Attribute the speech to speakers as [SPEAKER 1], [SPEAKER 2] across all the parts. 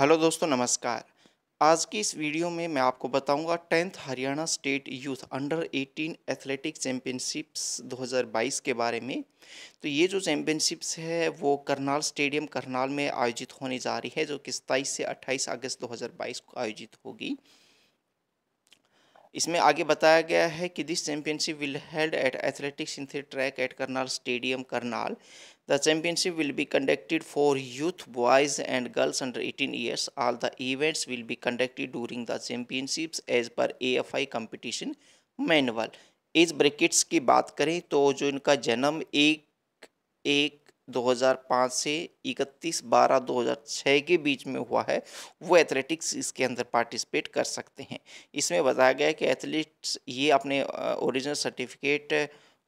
[SPEAKER 1] hello दोस्तों नमस्कार आज की इस वीडियो में मैं आपको बताऊंगा tenth Haryana state youth under 18 athletic championships 2022 के बारे में तो ये जो चैम्पियनशिप्स है वो करनाल स्टेडियम करनाल में आयोजित होने जा रही है जो कि सताईस से 28 अगस्त 2022 को आयोजित होगी इसमें आगे बताया गया है कि this championship will held at athletics in track at Karnal stadium Karnal the championship will be conducted for youth boys and girls under 18 years all the events will be conducted during the championships as per AFI competition manual इस brackets की बात करें तो जो इनका जन्म एक एक 2005 से 31 बारह 2006 के बीच में हुआ है वो एथलेटिक्स इसके अंदर पार्टिसिपेट कर सकते हैं इसमें बताया गया है कि एथलीट्स ये अपने original certificate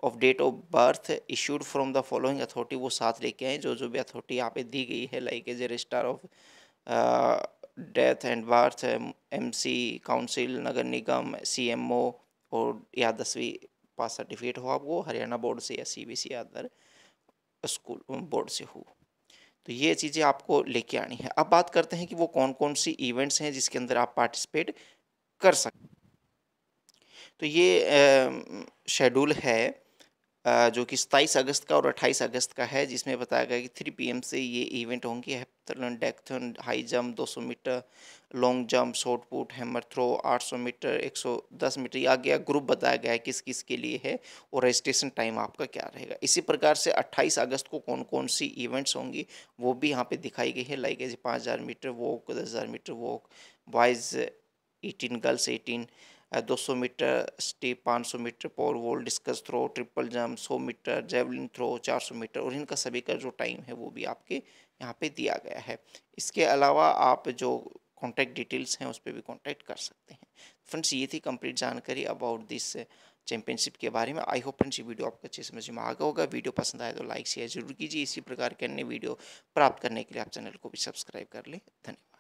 [SPEAKER 1] of date of birth issued from the following authority वो साथ लेके आए जो जो भी अथॉरिटी यहाँ पे दी गई है like age register of death and birth M C council नगर निगम सी एम ओ और या दसवीं पास सर्टिफिकेट हो आपको हरियाणा बोर्ड से या C B C other school board से हो तो ये चीज़ें आपको लेके आनी है अब बात करते हैं कि वो कौन कौन सी इवेंट्स हैं जिसके अंदर आप पार्टिसिपेट कर सकते तो ये शेड्यूल है जो कि सताईस अगस्त का और अट्ठाईस अगस्त का है जिसमें बताया गया कि थ्री पीएम से ये इवेंट होंगे heptathlon decathlon high jump 200 metre long jump short put hammer throw 800 metre 110 metre या गया ग्रुप बताया गया है किस किस के लिए है और रजिस्ट्रेशन टाइम आपका क्या रहेगा इसी प्रकार से 28 अगस्त को कौन कौन सी इवेंट्स होंगी वो भी यहाँ पर दिखाई गई है लाइक ऐसे पाँच मीटर वॉक दस metre walk boys eighteen girls eighteen 200 metre steep 500 metre pole vault discus throw triple jump 100 metre javelin throw 400 metre और इनका सभी का जो टाइम है वो भी आपके यहाँ पे दिया गया है इसके अलावा आप जो कॉन्टैक्ट डिटेल्स हैं उस पर भी कॉन्टैक्ट कर सकते हैं फ्रेंड्स ये थी कंप्लीट जानकारी अबाउट दिस चैंपियनशिप के बारे में आई होप फ्रेंड्स ये वीडियो आपको अच्छे समझ में आ गया होगा वीडियो पसंद आए तो लाइक शेयर जरूर कीजिए इसी प्रकार के अन्य वीडियो प्राप्त करने के लिए आप चैनल को भी सब्सक्राइब कर लें धन्यवाद